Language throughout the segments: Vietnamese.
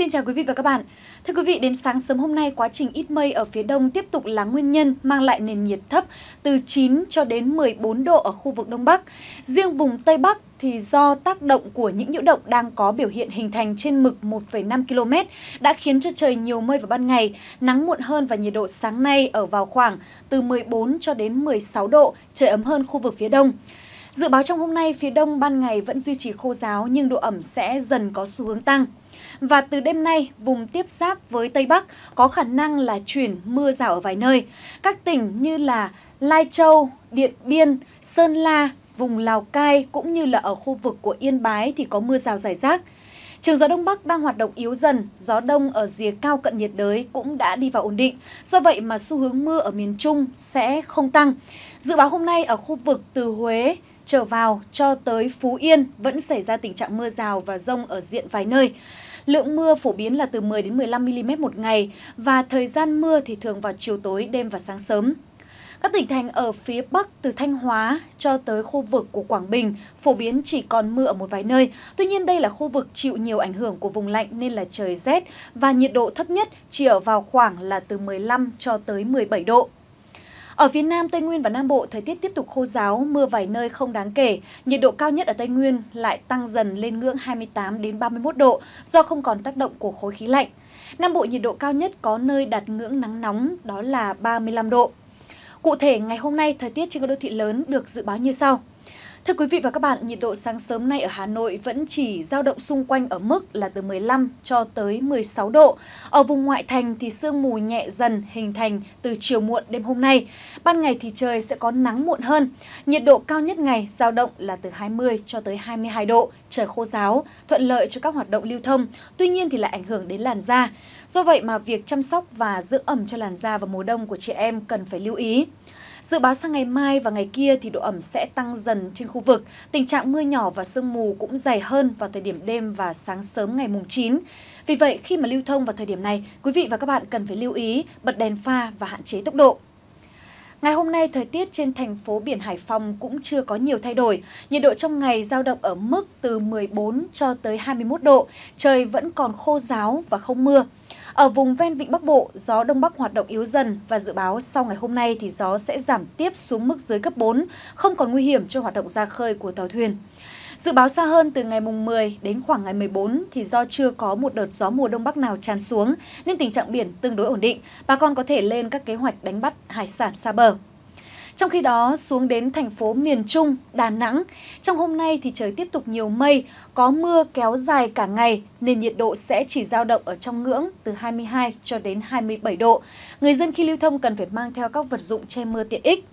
Xin chào quý vị và các bạn. Thưa quý vị, đến sáng sớm hôm nay, quá trình ít mây ở phía đông tiếp tục là nguyên nhân mang lại nền nhiệt thấp từ 9 cho đến 14 độ ở khu vực Đông Bắc. Riêng vùng Tây Bắc thì do tác động của những nhiễu động đang có biểu hiện hình thành trên mực 1,5 km đã khiến cho trời nhiều mây vào ban ngày, nắng muộn hơn và nhiệt độ sáng nay ở vào khoảng từ 14 cho đến 16 độ, trời ấm hơn khu vực phía đông. Dự báo trong hôm nay, phía đông ban ngày vẫn duy trì khô giáo nhưng độ ẩm sẽ dần có xu hướng tăng. Và từ đêm nay, vùng tiếp giáp với Tây Bắc có khả năng là chuyển mưa rào ở vài nơi. Các tỉnh như là Lai Châu, Điện Biên, Sơn La, vùng Lào Cai cũng như là ở khu vực của Yên Bái thì có mưa rào rải rác. Trường gió Đông Bắc đang hoạt động yếu dần, gió đông ở rìa cao cận nhiệt đới cũng đã đi vào ổn định. Do vậy mà xu hướng mưa ở miền Trung sẽ không tăng. Dự báo hôm nay ở khu vực từ Huế trở vào cho tới Phú Yên vẫn xảy ra tình trạng mưa rào và rông ở diện vài nơi. Lượng mưa phổ biến là từ 10 đến 15 mm một ngày và thời gian mưa thì thường vào chiều tối, đêm và sáng sớm. Các tỉnh thành ở phía Bắc từ Thanh Hóa cho tới khu vực của Quảng Bình phổ biến chỉ còn mưa ở một vài nơi. Tuy nhiên đây là khu vực chịu nhiều ảnh hưởng của vùng lạnh nên là trời rét và nhiệt độ thấp nhất chỉ ở vào khoảng là từ 15 cho tới 17 độ. Ở phía Nam, Tây Nguyên và Nam Bộ, thời tiết tiếp tục khô giáo, mưa vài nơi không đáng kể. Nhiệt độ cao nhất ở Tây Nguyên lại tăng dần lên ngưỡng 28 đến 31 độ do không còn tác động của khối khí lạnh. Nam Bộ nhiệt độ cao nhất có nơi đạt ngưỡng nắng nóng, đó là 35 độ. Cụ thể, ngày hôm nay, thời tiết trên các đô thị lớn được dự báo như sau. Thưa quý vị và các bạn, nhiệt độ sáng sớm nay ở Hà Nội vẫn chỉ dao động xung quanh ở mức là từ 15 cho tới 16 độ. Ở vùng ngoại thành thì sương mù nhẹ dần hình thành từ chiều muộn đêm hôm nay. Ban ngày thì trời sẽ có nắng muộn hơn. Nhiệt độ cao nhất ngày dao động là từ 20 cho tới 22 độ, trời khô ráo thuận lợi cho các hoạt động lưu thông. Tuy nhiên thì lại ảnh hưởng đến làn da. Do vậy mà việc chăm sóc và giữ ẩm cho làn da vào mùa đông của trẻ em cần phải lưu ý. Dự báo sang ngày mai và ngày kia thì độ ẩm sẽ tăng dần trên khu vực, tình trạng mưa nhỏ và sương mù cũng dày hơn vào thời điểm đêm và sáng sớm ngày mùng 9. Vì vậy, khi mà lưu thông vào thời điểm này, quý vị và các bạn cần phải lưu ý bật đèn pha và hạn chế tốc độ. Ngày hôm nay, thời tiết trên thành phố biển Hải Phòng cũng chưa có nhiều thay đổi. Nhiệt độ trong ngày giao động ở mức từ 14 cho tới 21 độ. Trời vẫn còn khô ráo và không mưa. Ở vùng ven Vịnh Bắc Bộ, gió Đông Bắc hoạt động yếu dần và dự báo sau ngày hôm nay thì gió sẽ giảm tiếp xuống mức dưới cấp 4, không còn nguy hiểm cho hoạt động ra khơi của tàu thuyền. Dự báo xa hơn từ ngày mùng 10 đến khoảng ngày 14 thì do chưa có một đợt gió mùa đông bắc nào tràn xuống nên tình trạng biển tương đối ổn định, bà con có thể lên các kế hoạch đánh bắt hải sản xa bờ. Trong khi đó, xuống đến thành phố miền Trung, Đà Nẵng, trong hôm nay thì trời tiếp tục nhiều mây, có mưa kéo dài cả ngày nên nhiệt độ sẽ chỉ dao động ở trong ngưỡng từ 22 cho đến 27 độ. Người dân khi lưu thông cần phải mang theo các vật dụng che mưa tiện ích.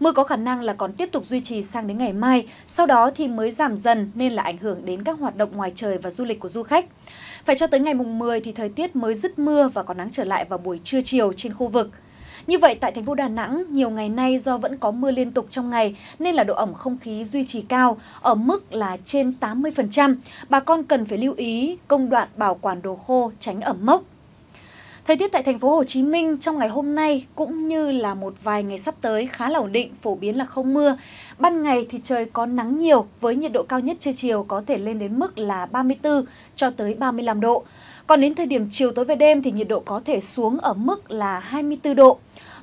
Mưa có khả năng là còn tiếp tục duy trì sang đến ngày mai, sau đó thì mới giảm dần nên là ảnh hưởng đến các hoạt động ngoài trời và du lịch của du khách. Phải cho tới ngày mùng 10 thì thời tiết mới dứt mưa và có nắng trở lại vào buổi trưa chiều trên khu vực. Như vậy, tại thành phố Đà Nẵng, nhiều ngày nay do vẫn có mưa liên tục trong ngày nên là độ ẩm không khí duy trì cao, ở mức là trên 80%. Bà con cần phải lưu ý công đoạn bảo quản đồ khô, tránh ẩm mốc. Thời tiết tại thành phố Hồ Chí Minh trong ngày hôm nay cũng như là một vài ngày sắp tới khá là ổn định, phổ biến là không mưa. Ban ngày thì trời có nắng nhiều với nhiệt độ cao nhất trưa chiều có thể lên đến mức là 34 cho tới 35 độ. Còn đến thời điểm chiều tối về đêm thì nhiệt độ có thể xuống ở mức là 24 độ.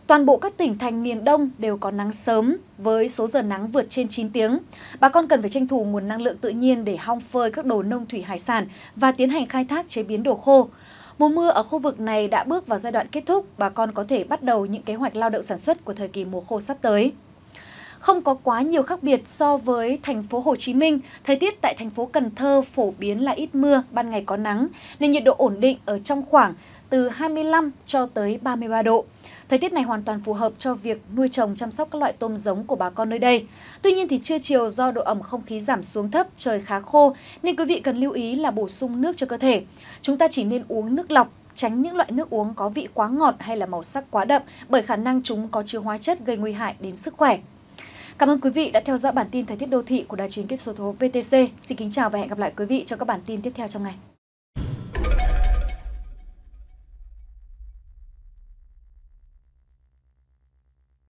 Toàn bộ các tỉnh thành miền Đông đều có nắng sớm với số giờ nắng vượt trên 9 tiếng. Bà con cần phải tranh thủ nguồn năng lượng tự nhiên để hong phơi các đồ nông thủy hải sản và tiến hành khai thác chế biến đồ khô. Mùa mưa ở khu vực này đã bước vào giai đoạn kết thúc, bà con có thể bắt đầu những kế hoạch lao động sản xuất của thời kỳ mùa khô sắp tới không có quá nhiều khác biệt so với thành phố Hồ Chí Minh. Thời tiết tại thành phố Cần Thơ phổ biến là ít mưa, ban ngày có nắng, nên nhiệt độ ổn định ở trong khoảng từ 25 cho tới 33 độ. Thời tiết này hoàn toàn phù hợp cho việc nuôi trồng chăm sóc các loại tôm giống của bà con nơi đây. Tuy nhiên thì trưa chiều do độ ẩm không khí giảm xuống thấp, trời khá khô nên quý vị cần lưu ý là bổ sung nước cho cơ thể. Chúng ta chỉ nên uống nước lọc tránh những loại nước uống có vị quá ngọt hay là màu sắc quá đậm bởi khả năng chúng có chứa hóa chất gây nguy hại đến sức khỏe. Cảm ơn quý vị đã theo dõi bản tin thời tiết đô thị của Đài truyền kết số số VTC. Xin kính chào và hẹn gặp lại quý vị trong các bản tin tiếp theo trong ngày.